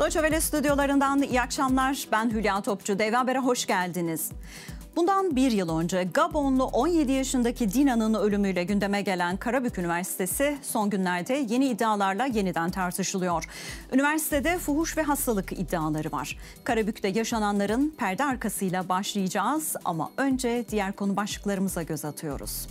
Deutsche Welle stüdyolarından iyi akşamlar. Ben Hülya Topçu. Dev Haber'e hoş geldiniz. Bundan bir yıl önce Gabonlu 17 yaşındaki Dina'nın ölümüyle gündeme gelen Karabük Üniversitesi son günlerde yeni iddialarla yeniden tartışılıyor. Üniversitede fuhuş ve hastalık iddiaları var. Karabük'te yaşananların perde arkasıyla başlayacağız ama önce diğer konu başlıklarımıza göz atıyoruz.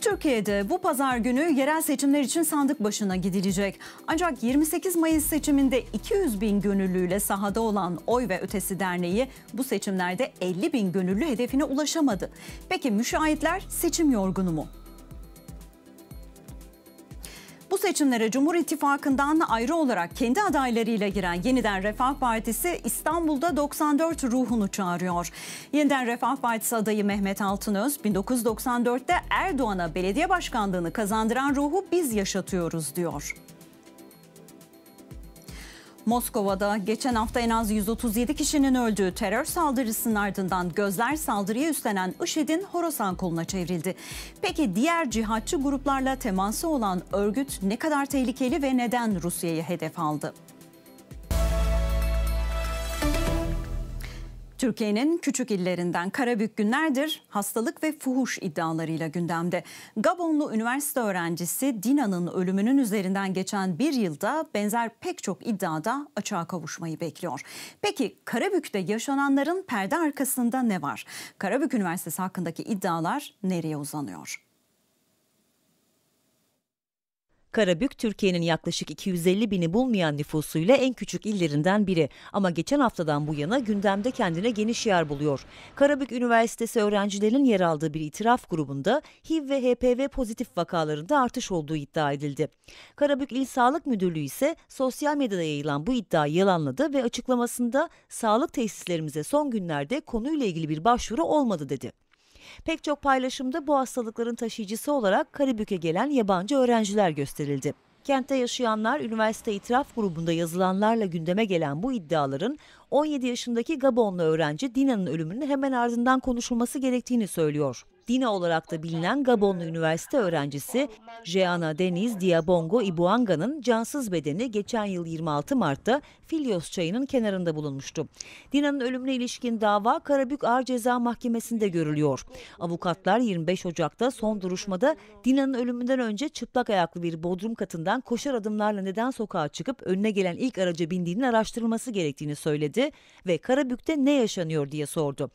Türkiye'de bu pazar günü yerel seçimler için sandık başına gidilecek. Ancak 28 Mayıs seçiminde 200 bin gönüllüyle sahada olan Oy ve Ötesi Derneği bu seçimlerde 50 bin gönüllü hedefine ulaşamadı. Peki müşahitler seçim yorgunu mu? Bu seçimlere Cumhur İttifakı'ndan ayrı olarak kendi adaylarıyla giren Yeniden Refah Partisi İstanbul'da 94 ruhunu çağırıyor. Yeniden Refah Partisi adayı Mehmet Altınöz 1994'te Erdoğan'a belediye başkanlığını kazandıran ruhu biz yaşatıyoruz diyor. Moskova'da geçen hafta en az 137 kişinin öldüğü terör saldırısının ardından gözler saldırıya üstlenen IŞİD'in Horasan koluna çevrildi. Peki diğer cihatçı gruplarla teması olan örgüt ne kadar tehlikeli ve neden Rusya'yı hedef aldı? Türkiye'nin küçük illerinden Karabük günlerdir hastalık ve fuhuş iddialarıyla gündemde. Gabonlu üniversite öğrencisi Dina'nın ölümünün üzerinden geçen bir yılda benzer pek çok iddiada açığa kavuşmayı bekliyor. Peki Karabük'te yaşananların perde arkasında ne var? Karabük Üniversitesi hakkındaki iddialar nereye uzanıyor? Karabük, Türkiye'nin yaklaşık 250 bini bulmayan nüfusuyla en küçük illerinden biri. Ama geçen haftadan bu yana gündemde kendine geniş yer buluyor. Karabük Üniversitesi öğrencilerinin yer aldığı bir itiraf grubunda HIV ve HPV pozitif vakalarında artış olduğu iddia edildi. Karabük İl Sağlık Müdürlüğü ise sosyal medyada yayılan bu iddiayı yalanladı ve açıklamasında sağlık tesislerimize son günlerde konuyla ilgili bir başvuru olmadı dedi. Pek çok paylaşımda bu hastalıkların taşıyıcısı olarak Karabük'e gelen yabancı öğrenciler gösterildi. Kentte yaşayanlar üniversite itiraf grubunda yazılanlarla gündeme gelen bu iddiaların 17 yaşındaki Gabonlu öğrenci Dina'nın ölümünün hemen ardından konuşulması gerektiğini söylüyor. Dina olarak da bilinen Gabonlu üniversite öğrencisi Jeana Deniz Diabongo Ibuanga'nın cansız bedeni geçen yıl 26 Mart'ta Filios çayının kenarında bulunmuştu. Dina'nın ölümüne ilişkin dava Karabük Ağır Ceza Mahkemesi'nde görülüyor. Avukatlar 25 Ocak'ta son duruşmada Dina'nın ölümünden önce çıplak ayaklı bir bodrum katından koşar adımlarla neden sokağa çıkıp önüne gelen ilk araca bindiğinin araştırılması gerektiğini söyledi ve Karabük'te ne yaşanıyor diye sordu.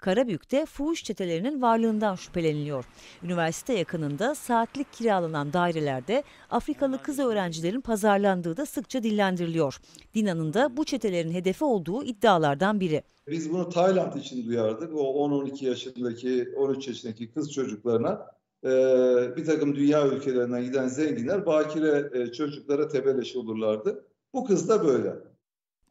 Karabük'te fuhuş çetelerinin varlığından şüpheleniliyor. Üniversite yakınında saatlik kiralanan dairelerde Afrikalı kız öğrencilerin pazarlandığı da sıkça dillendiriliyor. Dina'nın da bu çetelerin hedefi olduğu iddialardan biri. Biz bunu Tayland için duyardık. O 10-12 yaşındaki, 13 yaşındaki kız çocuklarına e, bir takım dünya ülkelerinden giden zenginler bakire e, çocuklara tebeleşi olurlardı. Bu kız da böyle.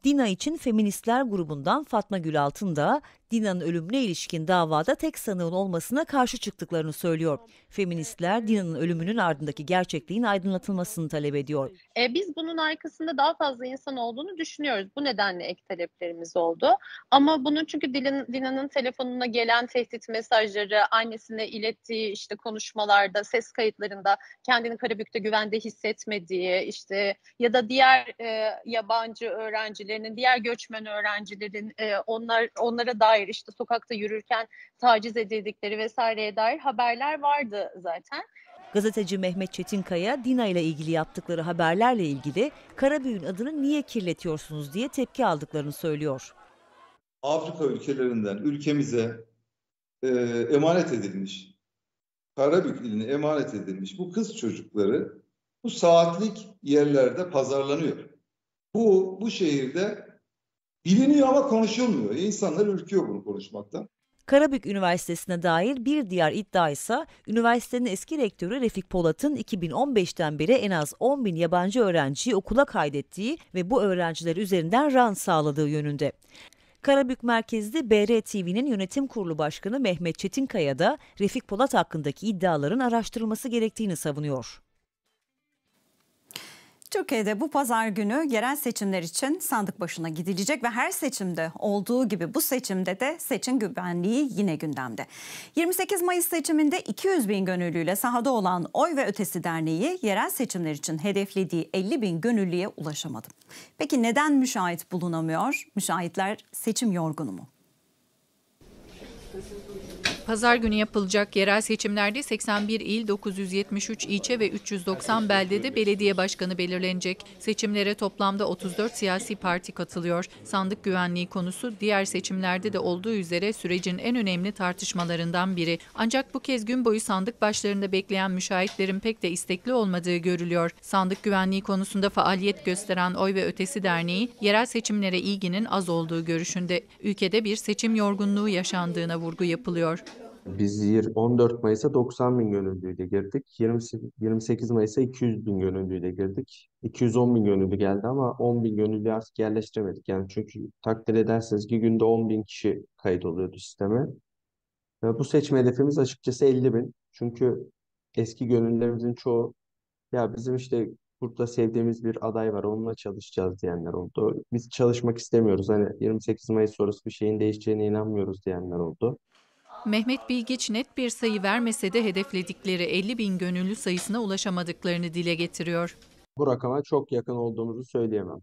Dina için feministler grubundan Fatma Gül da. Dina'nın ölümüne ilişkin davada tek sanığın olmasına karşı çıktıklarını söylüyor. Feministler Dina'nın ölümünün ardındaki gerçekliğin aydınlatılmasını talep ediyor. E, biz bunun arkasında daha fazla insan olduğunu düşünüyoruz. Bu nedenle ek taleplerimiz oldu. Ama bunun çünkü Dina'nın telefonuna gelen tehdit mesajları, annesine ilettiği işte konuşmalarda, ses kayıtlarında kendini Karabük'te güvende hissetmediği işte ya da diğer e, yabancı öğrencilerinin, diğer göçmen öğrencilerin e, onlar onlara dair dair işte sokakta yürürken taciz edildikleri vesaireye dair haberler vardı zaten. Gazeteci Mehmet Çetinkaya Dina ile ilgili yaptıkları haberlerle ilgili Karabüyün adını niye kirletiyorsunuz diye tepki aldıklarını söylüyor. Afrika ülkelerinden ülkemize e, emanet edilmiş, Karabük iline emanet edilmiş bu kız çocukları bu saatlik yerlerde pazarlanıyor. Bu bu şehirde Biliniyor ama konuşulmuyor. E, insanlar ürküyor bunu konuşmaktan. Karabük Üniversitesi'ne dair bir diğer iddia ise üniversitenin eski rektörü Refik Polat'ın 2015'ten beri en az 10 bin yabancı öğrenciyi okula kaydettiği ve bu öğrenciler üzerinden ran sağladığı yönünde. Karabük merkezli BR TV'nin yönetim kurulu başkanı Mehmet Çetinkaya da Refik Polat hakkındaki iddiaların araştırılması gerektiğini savunuyor. Türkiye'de bu pazar günü yerel seçimler için sandık başına gidilecek ve her seçimde olduğu gibi bu seçimde de seçim güvenliği yine gündemde. 28 Mayıs seçiminde 200 bin gönüllüyle sahada olan Oy ve Ötesi Derneği yerel seçimler için hedeflediği 50 bin gönüllüye ulaşamadı. Peki neden müşahit bulunamıyor? Müşahitler seçim yorgunu mu? Pazar günü yapılacak yerel seçimlerde 81 il, 973 ilçe ve 390 beldede belediye başkanı belirlenecek. Seçimlere toplamda 34 siyasi parti katılıyor. Sandık güvenliği konusu diğer seçimlerde de olduğu üzere sürecin en önemli tartışmalarından biri. Ancak bu kez gün boyu sandık başlarında bekleyen müşahitlerin pek de istekli olmadığı görülüyor. Sandık güvenliği konusunda faaliyet gösteren Oy ve Ötesi Derneği, yerel seçimlere ilginin az olduğu görüşünde. Ülkede bir seçim yorgunluğu yaşandığına vurgu yapılıyor. Biz 14 Mayıs'a 90 bin gönüllüyle girdik. 28 Mayıs'a 200 bin gönüllüyle girdik. 210 bin gönüllü geldi ama 10 bin gönüllü artık yerleştiremedik. Yani çünkü takdir ederseniz ki günde 10 bin kişi kayıt oluyordu sisteme. Ve bu seçme hedefimiz açıkçası 50 bin. Çünkü eski gönüllülerimizin çoğu ya bizim işte burada sevdiğimiz bir aday var onunla çalışacağız diyenler oldu. Biz çalışmak istemiyoruz. Hani 28 Mayıs sonrası bir şeyin değişeceğine inanmıyoruz diyenler oldu. Mehmet Bilgiç net bir sayı vermese de hedefledikleri 50 bin gönüllü sayısına ulaşamadıklarını dile getiriyor. Bu rakama çok yakın olduğumuzu söyleyemem.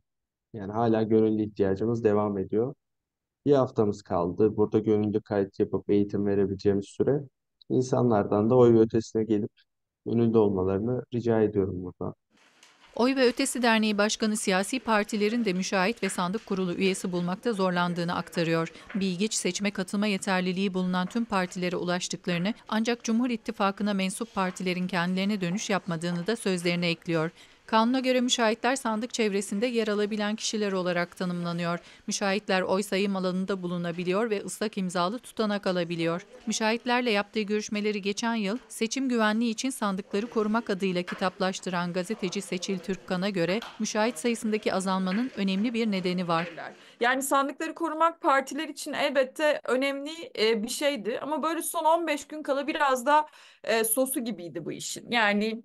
Yani hala gönüllü ihtiyacımız devam ediyor. Bir haftamız kaldı. Burada gönüllü kayıt yapıp eğitim verebileceğimiz süre. İnsanlardan da oy ötesine gelip gönüllü olmalarını rica ediyorum buradan. Oy ve Ötesi Derneği Başkanı siyasi partilerin de müşahit ve sandık kurulu üyesi bulmakta zorlandığını aktarıyor. Bilgiç seçme katılma yeterliliği bulunan tüm partilere ulaştıklarını ancak Cumhur İttifakı'na mensup partilerin kendilerine dönüş yapmadığını da sözlerine ekliyor. Kanuna göre müşahitler sandık çevresinde yer alabilen kişiler olarak tanımlanıyor. Müşahitler oy sayım alanında bulunabiliyor ve ıslak imzalı tutanak alabiliyor. Müşahitlerle yaptığı görüşmeleri geçen yıl seçim güvenliği için sandıkları korumak adıyla kitaplaştıran gazeteci Seçil Türkkan'a göre müşahit sayısındaki azalmanın önemli bir nedeni var. Yani sandıkları korumak partiler için elbette önemli e, bir şeydi ama böyle son 15 gün kala biraz da e, sosu gibiydi bu işin. Yani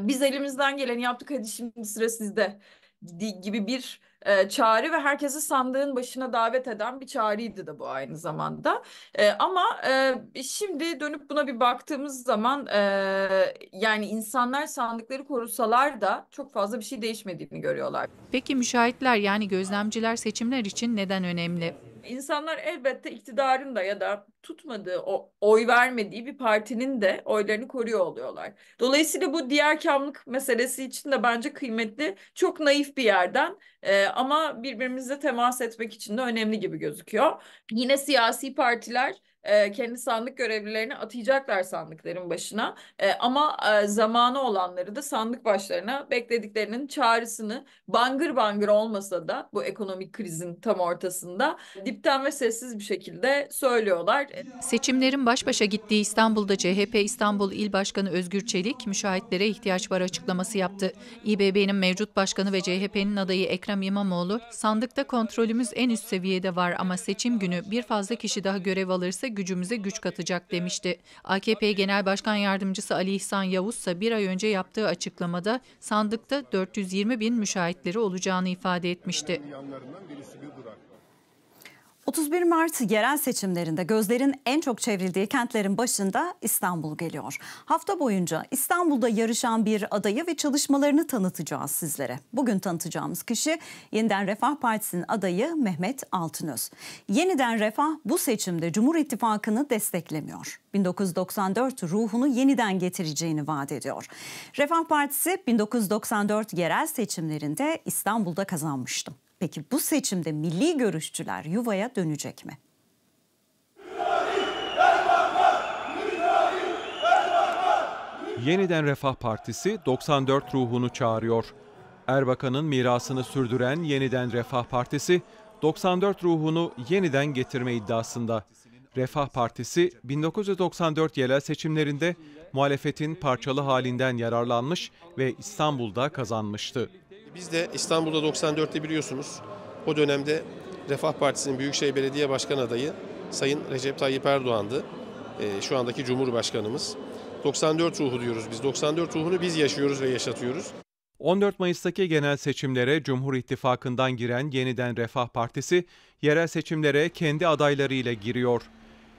biz elimizden geleni yaptık hadi şimdi sıra sizde gibi bir e, çağrı ve herkesi sandığın başına davet eden bir çağrıydı da bu aynı zamanda. E, ama e, şimdi dönüp buna bir baktığımız zaman e, yani insanlar sandıkları korusalar da çok fazla bir şey değişmediğini görüyorlar. Peki müşahitler yani gözlemciler seçimler için neden önemli? insanlar elbette iktidarın da ya da tutmadığı, o, oy vermediği bir partinin de oylarını koruyor oluyorlar. Dolayısıyla bu diğer kamlık meselesi için de bence kıymetli, çok naif bir yerden e, ama birbirimizle temas etmek için de önemli gibi gözüküyor. Yine siyasi partiler e, kendi sandık görevlilerini atayacaklar sandıkların başına. E, ama e, zamanı olanları da sandık başlarına beklediklerinin çağrısını bangır bangır olmasa da bu ekonomik krizin tam ortasında dipten ve sessiz bir şekilde söylüyorlar. E, Seçimlerin baş başa gittiği İstanbul'da CHP İstanbul İl Başkanı Özgür Çelik müşahitlere ihtiyaç var açıklaması yaptı. İBB'nin mevcut başkanı ve CHP'nin adayı Ekrem İmamoğlu sandıkta kontrolümüz en üst seviyede var ama seçim günü bir fazla kişi daha görev alırsa gücümüze güç katacak demişti. AKP Genel Başkan Yardımcısı Ali İhsan Yavuz ise bir ay önce yaptığı açıklamada sandıkta 420 bin müşahitleri olacağını ifade etmişti. 31 Mart yerel seçimlerinde gözlerin en çok çevrildiği kentlerin başında İstanbul geliyor. Hafta boyunca İstanbul'da yarışan bir adayı ve çalışmalarını tanıtacağız sizlere. Bugün tanıtacağımız kişi Yeniden Refah Partisi'nin adayı Mehmet Altınöz. Yeniden Refah bu seçimde Cumhur İttifakı'nı desteklemiyor. 1994 ruhunu yeniden getireceğini vaat ediyor. Refah Partisi 1994 yerel seçimlerinde İstanbul'da kazanmıştı. Peki bu seçimde milli görüşçüler yuvaya dönecek mi? Yeniden Refah Partisi 94 ruhunu çağırıyor. Erbakan'ın mirasını sürdüren Yeniden Refah Partisi 94 ruhunu yeniden getirme iddiasında. Refah Partisi 1994 yerel seçimlerinde muhalefetin parçalı halinden yararlanmış ve İstanbul'da kazanmıştı. Biz de İstanbul'da 94'te biliyorsunuz o dönemde Refah Partisi'nin Büyükşehir Belediye Başkan adayı Sayın Recep Tayyip Erdoğan'dı. E, şu andaki Cumhurbaşkanımız. 94 ruhu diyoruz biz. 94 ruhunu biz yaşıyoruz ve yaşatıyoruz. 14 Mayıs'taki genel seçimlere Cumhur İttifakı'ndan giren yeniden Refah Partisi, yerel seçimlere kendi adaylarıyla giriyor.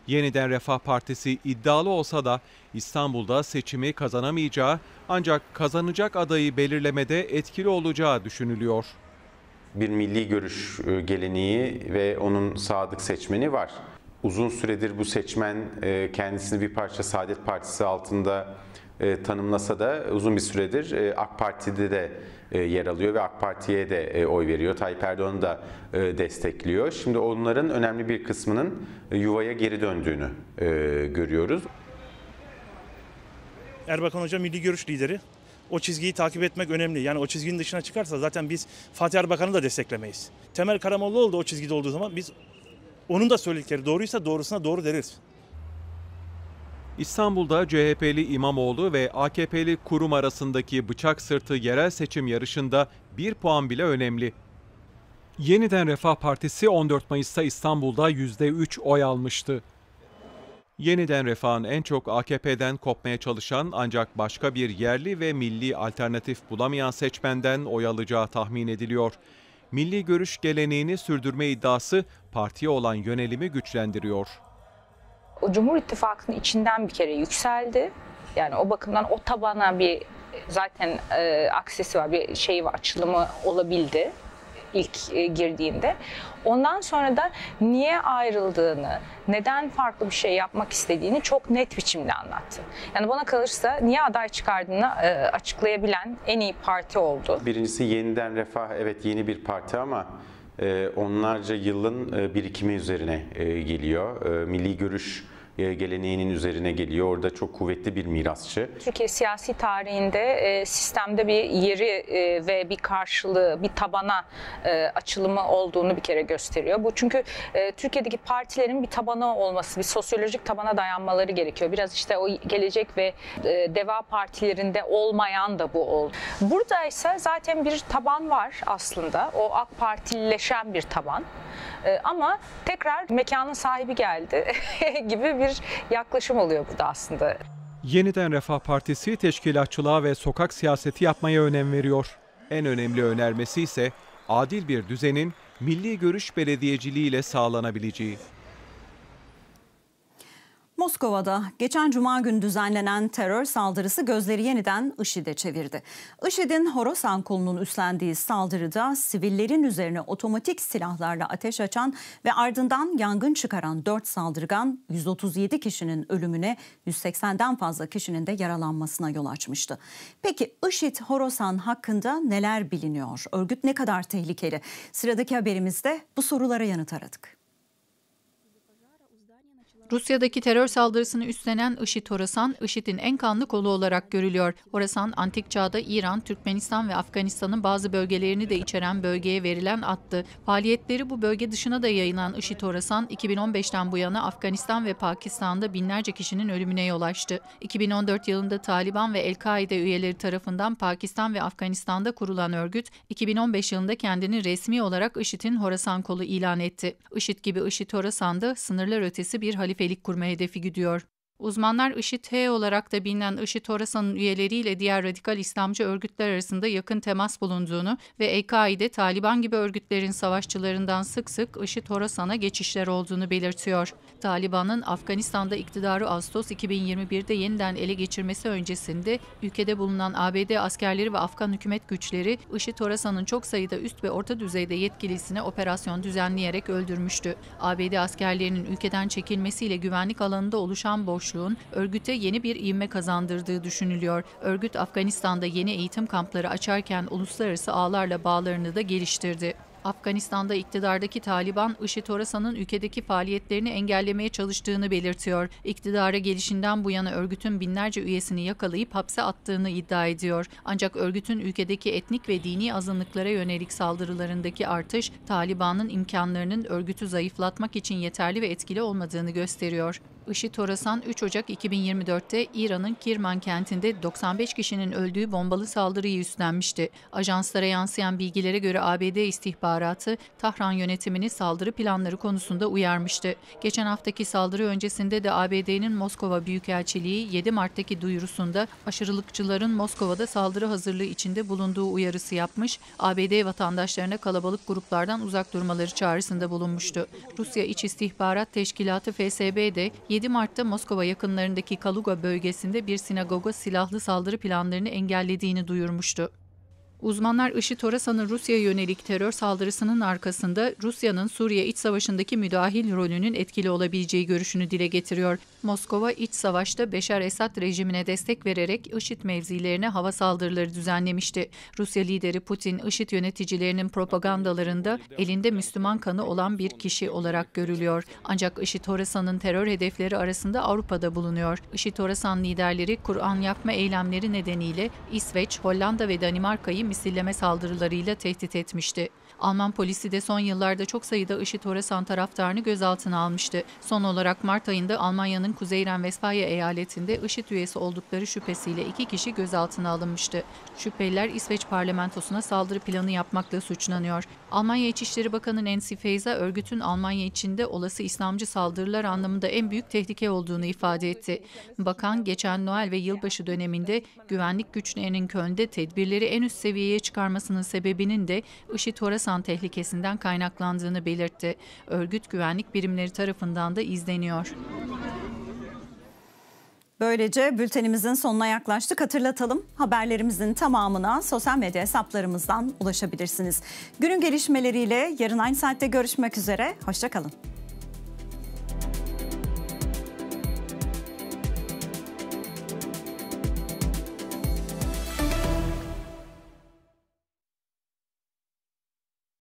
Yeniden Refah Partisi iddialı olsa da İstanbul'da seçimi kazanamayacağı ancak kazanacak adayı belirlemede etkili olacağı düşünülüyor. Bir milli görüş e, geleneği ve onun sadık seçmeni var. Uzun süredir bu seçmen e, kendisini bir parça Saadet Partisi altında e, tanımlasa da uzun bir süredir e, AK Parti'de de e, yer alıyor ve AK Parti'ye de e, oy veriyor. Tayyip Erdoğan'ı da e, destekliyor. Şimdi onların önemli bir kısmının e, yuvaya geri döndüğünü e, görüyoruz. Erbakan Hoca milli görüş lideri. O çizgiyi takip etmek önemli. Yani o çizginin dışına çıkarsa zaten biz Fatih Erbakan'ı da desteklemeyiz. Temel Karamollaoğlu da o çizgide olduğu zaman biz onun da söyledikleri doğruysa doğrusuna doğru deriz. İstanbul'da CHP'li İmamoğlu ve AKP'li kurum arasındaki bıçak sırtı yerel seçim yarışında bir puan bile önemli. Yeniden Refah Partisi 14 Mayıs'ta İstanbul'da %3 oy almıştı. Yeniden Refah'ın en çok AKP'den kopmaya çalışan ancak başka bir yerli ve milli alternatif bulamayan seçmenden oy alacağı tahmin ediliyor. Milli görüş geleneğini sürdürme iddiası partiye olan yönelimi güçlendiriyor o Cumhur İttifakı'nın içinden bir kere yükseldi. Yani o bakımdan o tabana bir zaten e, aksesi var, bir şey var, açılımı olabildi ilk e, girdiğinde. Ondan sonra da niye ayrıldığını, neden farklı bir şey yapmak istediğini çok net biçimde anlattı. Yani bana kalırsa niye aday çıkardığını e, açıklayabilen en iyi parti oldu. Birincisi yeniden refah, evet yeni bir parti ama ee, onlarca yılın e, birikimi üzerine e, geliyor. Ee, milli görüş e, geleneğinin üzerine geliyor. Orada çok kuvvetli bir mirasçı. Türkiye siyasi tarihinde e, sistemde bir yeri e, ve bir karşılığı, bir tabana açılımı olduğunu bir kere gösteriyor. Bu çünkü Türkiye'deki partilerin bir tabana olması, bir sosyolojik tabana dayanmaları gerekiyor. Biraz işte o gelecek ve deva partilerinde olmayan da bu oldu. Burada ise zaten bir taban var aslında. O AK Partileşen bir taban. Ama tekrar mekanın sahibi geldi gibi bir bir yaklaşım oluyor bu da aslında. Yeniden Refah Partisi teşkilatçılığa ve sokak siyaseti yapmaya önem veriyor. En önemli önermesi ise adil bir düzenin milli görüş ile sağlanabileceği. Moskova'da geçen cuma gün düzenlenen terör saldırısı gözleri yeniden IŞİD'e çevirdi. IŞİD'in Horasan kolunun üstlendiği saldırıda sivillerin üzerine otomatik silahlarla ateş açan ve ardından yangın çıkaran 4 saldırgan 137 kişinin ölümüne 180'den fazla kişinin de yaralanmasına yol açmıştı. Peki IŞİD Horasan hakkında neler biliniyor? Örgüt ne kadar tehlikeli? Sıradaki haberimizde bu sorulara yanıt aradık. Rusya'daki terör saldırısını üstlenen IŞİD Horasan, IŞİD'in en kanlı kolu olarak görülüyor. Horasan, antik çağda İran, Türkmenistan ve Afganistan'ın bazı bölgelerini de içeren bölgeye verilen attı. Faaliyetleri bu bölge dışına da yayılan IŞİD Horasan, 2015'ten bu yana Afganistan ve Pakistan'da binlerce kişinin ölümüne yol açtı. 2014 yılında Taliban ve El-Kaide üyeleri tarafından Pakistan ve Afganistan'da kurulan örgüt, 2015 yılında kendini resmi olarak IŞİD'in Horasan kolu ilan etti. IŞİD gibi IŞİD Horasan'da sınırlar ötesi bir halife halifelik kurma hedefi gidiyor. Uzmanlar IŞİD-H olarak da bilinen IŞİD Horasan'ın üyeleriyle diğer radikal İslamcı örgütler arasında yakın temas bulunduğunu ve EKİ'de Taliban gibi örgütlerin savaşçılarından sık sık IŞİD Horasan'a geçişler olduğunu belirtiyor. Taliban'ın Afganistan'da iktidarı Ağustos 2021'de yeniden ele geçirmesi öncesinde ülkede bulunan ABD askerleri ve Afgan hükümet güçleri IŞİD Horasan'ın çok sayıda üst ve orta düzeyde yetkilisine operasyon düzenleyerek öldürmüştü. ABD askerlerinin ülkeden çekilmesiyle güvenlik alanında oluşan boş boşluğun örgüte yeni bir ivme kazandırdığı düşünülüyor. Örgüt Afganistan'da yeni eğitim kampları açarken uluslararası ağlarla bağlarını da geliştirdi. Afganistan'da iktidardaki Taliban, IŞİD Horasan'ın ülkedeki faaliyetlerini engellemeye çalıştığını belirtiyor. İktidara gelişinden bu yana örgütün binlerce üyesini yakalayıp hapse attığını iddia ediyor. Ancak örgütün ülkedeki etnik ve dini azınlıklara yönelik saldırılarındaki artış, Taliban'ın imkanlarının örgütü zayıflatmak için yeterli ve etkili olmadığını gösteriyor. IŞİD Horasan 3 Ocak 2024'te İran'ın Kirman kentinde 95 kişinin öldüğü bombalı saldırıyı üstlenmişti. Ajanslara yansıyan bilgilere göre ABD istihbaratı Tahran yönetimini saldırı planları konusunda uyarmıştı. Geçen haftaki saldırı öncesinde de ABD'nin Moskova Büyükelçiliği 7 Mart'taki duyurusunda aşırılıkçıların Moskova'da saldırı hazırlığı içinde bulunduğu uyarısı yapmış, ABD vatandaşlarına kalabalık gruplardan uzak durmaları çağrısında bulunmuştu. Rusya İç İstihbarat Teşkilatı FSB de 7 Mart'ta Moskova yakınlarındaki Kaluga bölgesinde bir sinagoga silahlı saldırı planlarını engellediğini duyurmuştu. Uzmanlar IŞİD Horasan'ın Rusya'ya yönelik terör saldırısının arkasında Rusya'nın Suriye iç savaşındaki müdahil rolünün etkili olabileceği görüşünü dile getiriyor. Moskova iç savaşta Beşar Esad rejimine destek vererek IŞİD mevzilerine hava saldırıları düzenlemişti. Rusya lideri Putin, IŞİD yöneticilerinin propagandalarında elinde Müslüman kanı olan bir kişi olarak görülüyor. Ancak IŞİD Horasan'ın terör hedefleri arasında Avrupa'da bulunuyor. IŞİD Horasan liderleri Kur'an yapma eylemleri nedeniyle İsveç, Hollanda ve Danimarka'yı misilleme saldırılarıyla tehdit etmişti. Alman polisi de son yıllarda çok sayıda IŞİD Horasan taraftarını gözaltına almıştı. Son olarak Mart ayında Almanya'nın kuzeyren Renvesfalya eyaletinde IŞİD üyesi oldukları şüphesiyle iki kişi gözaltına alınmıştı. Şüpheliler İsveç parlamentosuna saldırı planı yapmakla suçlanıyor. Almanya İçişleri Bakanı Nancy Feyza örgütün Almanya içinde olası İslamcı saldırılar anlamında en büyük tehlike olduğunu ifade etti. Bakan geçen Noel ve yılbaşı döneminde güvenlik güçlerinin Köln'de tedbirleri en üst seviyede seviyeye çıkarmasının sebebinin de IŞİD Horasan tehlikesinden kaynaklandığını belirtti. Örgüt güvenlik birimleri tarafından da izleniyor. Böylece bültenimizin sonuna yaklaştık. Hatırlatalım haberlerimizin tamamına sosyal medya hesaplarımızdan ulaşabilirsiniz. Günün gelişmeleriyle yarın aynı saatte görüşmek üzere. Hoşçakalın.